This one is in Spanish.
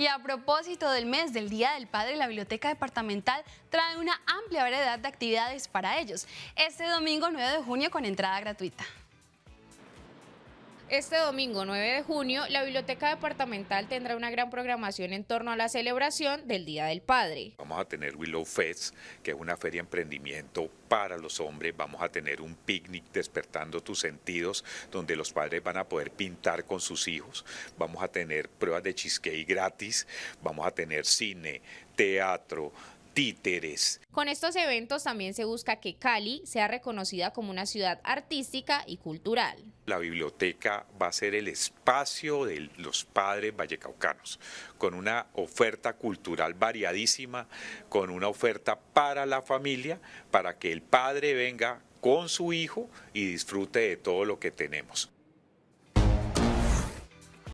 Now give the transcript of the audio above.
Y a propósito del mes del Día del Padre, la Biblioteca Departamental trae una amplia variedad de actividades para ellos. Este domingo 9 de junio con entrada gratuita. Este domingo 9 de junio, la Biblioteca Departamental tendrá una gran programación en torno a la celebración del Día del Padre. Vamos a tener Willow Fest, que es una feria de emprendimiento para los hombres. Vamos a tener un picnic despertando tus sentidos, donde los padres van a poder pintar con sus hijos. Vamos a tener pruebas de cheesecake gratis. Vamos a tener cine, teatro, títeres. Con estos eventos también se busca que Cali sea reconocida como una ciudad artística y cultural. La biblioteca va a ser el espacio de los padres vallecaucanos, con una oferta cultural variadísima, con una oferta para la familia, para que el padre venga con su hijo y disfrute de todo lo que tenemos.